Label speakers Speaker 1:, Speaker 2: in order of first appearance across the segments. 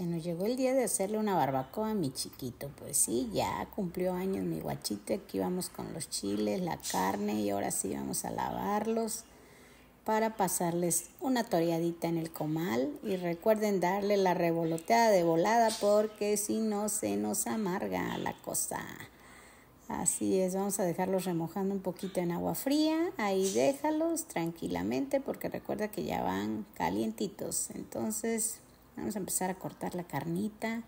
Speaker 1: se nos llegó el día de hacerle una barbacoa a mi chiquito. Pues sí, ya cumplió años mi guachito. Aquí vamos con los chiles, la carne y ahora sí vamos a lavarlos para pasarles una toreadita en el comal. Y recuerden darle la revoloteada de volada porque si no se nos amarga la cosa. Así es, vamos a dejarlos remojando un poquito en agua fría, ahí déjalos tranquilamente porque recuerda que ya van calientitos. Entonces Vamos a empezar a cortar la carnita,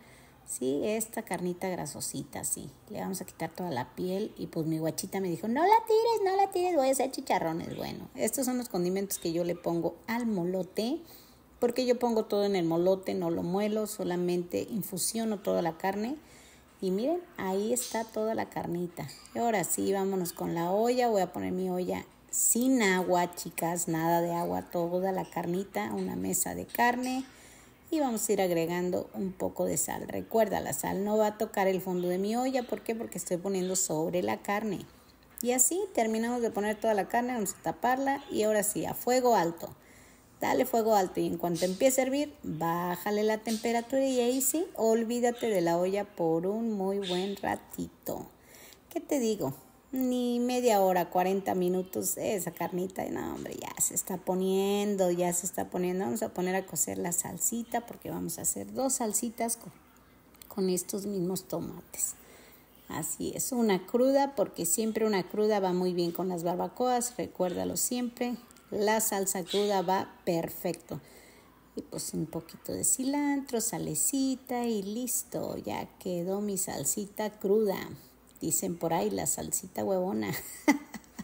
Speaker 1: ¿sí? Esta carnita grasosita, sí. Le vamos a quitar toda la piel y pues mi guachita me dijo, no la tires, no la tires, voy a hacer chicharrones. Bueno, estos son los condimentos que yo le pongo al molote, porque yo pongo todo en el molote, no lo muelo, solamente infusiono toda la carne. Y miren, ahí está toda la carnita. Y ahora sí, vámonos con la olla. Voy a poner mi olla sin agua, chicas, nada de agua, toda la carnita, una mesa de carne y vamos a ir agregando un poco de sal. Recuerda, la sal no va a tocar el fondo de mi olla. ¿Por qué? Porque estoy poniendo sobre la carne. Y así terminamos de poner toda la carne, vamos a taparla y ahora sí, a fuego alto. Dale fuego alto y en cuanto empiece a hervir, bájale la temperatura y ahí sí, olvídate de la olla por un muy buen ratito. ¿Qué te digo? ni media hora, 40 minutos, eh, esa carnita, no hombre, ya se está poniendo, ya se está poniendo, vamos a poner a cocer la salsita porque vamos a hacer dos salsitas con, con estos mismos tomates. Así es, una cruda porque siempre una cruda va muy bien con las barbacoas, recuérdalo siempre, la salsa cruda va perfecto. Y pues un poquito de cilantro, salecita y listo, ya quedó mi salsita cruda dicen por ahí, la salsita huevona.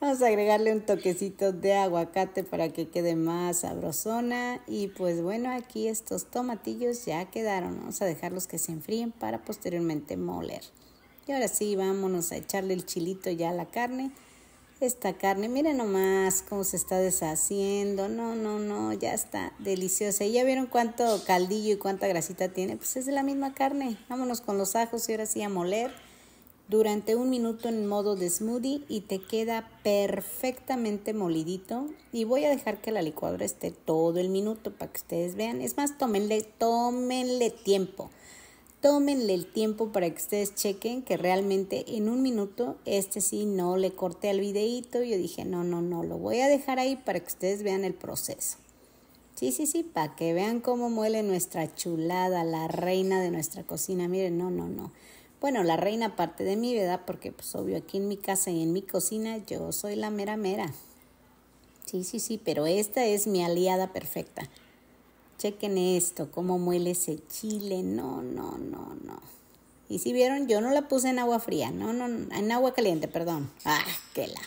Speaker 1: Vamos a agregarle un toquecito de aguacate para que quede más sabrosona. Y pues bueno, aquí estos tomatillos ya quedaron. Vamos a dejarlos que se enfríen para posteriormente moler. Y ahora sí, vámonos a echarle el chilito ya a la carne. Esta carne, miren nomás cómo se está deshaciendo. No, no, no, ya está deliciosa. ¿Y ya vieron cuánto caldillo y cuánta grasita tiene? Pues es de la misma carne. Vámonos con los ajos y ahora sí a moler durante un minuto en modo de smoothie y te queda perfectamente molidito. Y voy a dejar que la licuadora esté todo el minuto para que ustedes vean. Es más, tómenle, tómenle tiempo. Tómenle el tiempo para que ustedes chequen que realmente en un minuto, este sí, no le corté al videíto. Yo dije, no, no, no, lo voy a dejar ahí para que ustedes vean el proceso. Sí, sí, sí, para que vean cómo muele nuestra chulada, la reina de nuestra cocina. Miren, no, no, no. Bueno, la reina parte de mi vida porque pues obvio aquí en mi casa y en mi cocina yo soy la mera mera. Sí, sí, sí, pero esta es mi aliada perfecta. Chequen esto, cómo muele ese chile. No, no, no, no. Y si vieron, yo no la puse en agua fría, no, no, en agua caliente, perdón. Ah, qué la.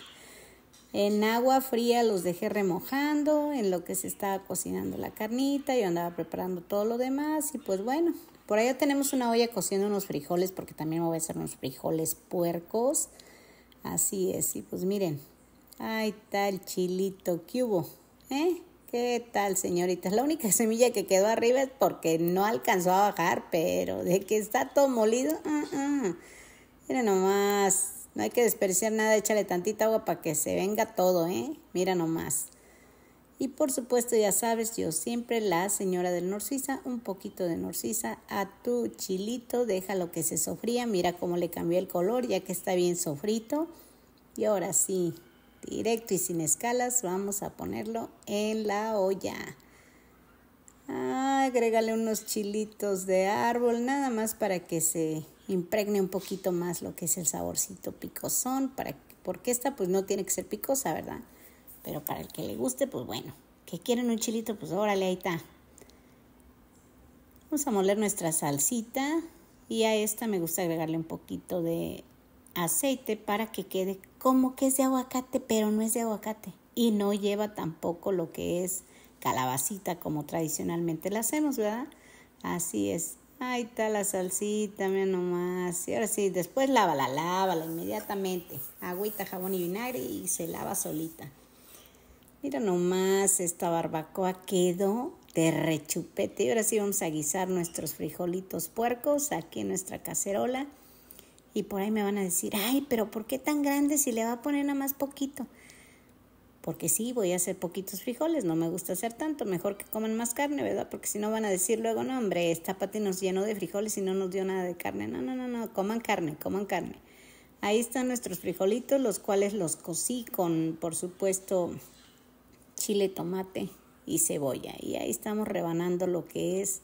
Speaker 1: En agua fría los dejé remojando en lo que se estaba cocinando la carnita, yo andaba preparando todo lo demás y pues bueno, por allá tenemos una olla cociendo unos frijoles porque también voy a hacer unos frijoles puercos. Así es, y pues miren, ahí está el chilito que hubo, ¿eh? ¿Qué tal, señorita? La única semilla que quedó arriba es porque no alcanzó a bajar, pero de que está todo molido, mm, mm. miren nomás, no hay que desperdiciar nada, échale tantita agua para que se venga todo, ¿eh? Mira nomás. Y por supuesto, ya sabes, yo siempre la señora del Norcisa, un poquito de Norcisa a tu chilito, déjalo que se sofría, mira cómo le cambió el color, ya que está bien sofrito. Y ahora sí, directo y sin escalas, vamos a ponerlo en la olla. Ah, agrégale unos chilitos de árbol, nada más para que se impregne un poquito más lo que es el saborcito picosón, para, porque esta pues no tiene que ser picosa, ¿verdad? Pero para el que le guste, pues bueno, que quieren un chilito, pues órale, ahí está. Vamos a moler nuestra salsita y a esta me gusta agregarle un poquito de aceite para que quede como que es de aguacate, pero no es de aguacate. Y no lleva tampoco lo que es calabacita como tradicionalmente la hacemos, ¿verdad? Así es, Ahí está la salsita, mira nomás. Y ahora sí, después lávala, lávala inmediatamente. Agüita, jabón y vinagre y se lava solita. Mira nomás, esta barbacoa quedó de rechupete. Y ahora sí vamos a guisar nuestros frijolitos puercos aquí en nuestra cacerola. Y por ahí me van a decir, ay, pero ¿por qué tan grande si le va a poner nada más poquito? porque sí, voy a hacer poquitos frijoles, no me gusta hacer tanto, mejor que coman más carne, ¿verdad? Porque si no van a decir luego, no, hombre, esta pati nos llenó de frijoles y no nos dio nada de carne. No, no, no, no, coman carne, coman carne. Ahí están nuestros frijolitos, los cuales los cocí con, por supuesto, chile, tomate y cebolla. Y ahí estamos rebanando lo que es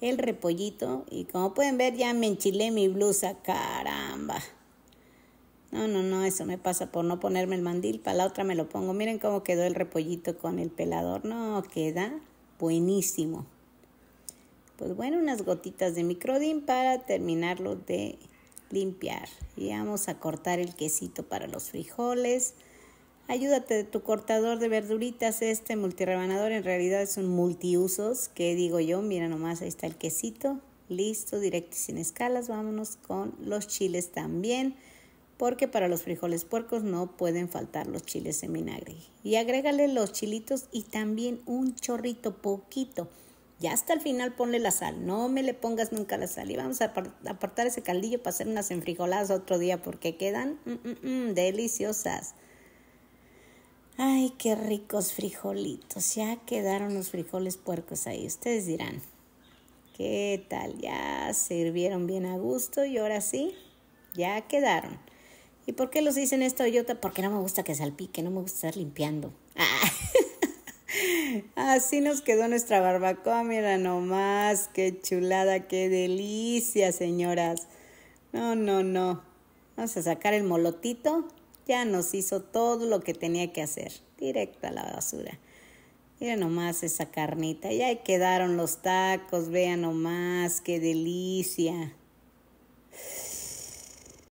Speaker 1: el repollito. Y como pueden ver, ya me enchilé mi blusa, caramba. No, no, no, eso me pasa por no ponerme el mandil, para la otra me lo pongo. Miren cómo quedó el repollito con el pelador. No, queda buenísimo. Pues bueno, unas gotitas de microdín para terminarlo de limpiar. Y vamos a cortar el quesito para los frijoles. Ayúdate de tu cortador de verduritas, este multirebanador en realidad es un multiusos, que digo yo, mira nomás, ahí está el quesito, listo, directo y sin escalas, vámonos con los chiles también porque para los frijoles puercos no pueden faltar los chiles en vinagre. Y agrégale los chilitos y también un chorrito, poquito. Ya hasta el final ponle la sal, no me le pongas nunca la sal. Y vamos a apartar ese caldillo para hacer unas enfrijoladas otro día porque quedan mm, mm, mm, deliciosas. Ay, qué ricos frijolitos. Ya quedaron los frijoles puercos ahí. Ustedes dirán, ¿qué tal? Ya sirvieron bien a gusto y ahora sí, ya quedaron. ¿Y por qué los dicen esto esta Porque no me gusta que salpique, no me gusta estar limpiando. Ah. Así nos quedó nuestra barbacoa, mira nomás, qué chulada, qué delicia, señoras. No, no, no. Vamos a sacar el molotito. Ya nos hizo todo lo que tenía que hacer. Directo a la basura. Mira nomás esa carnita. ya ahí quedaron los tacos. Vean nomás, qué delicia.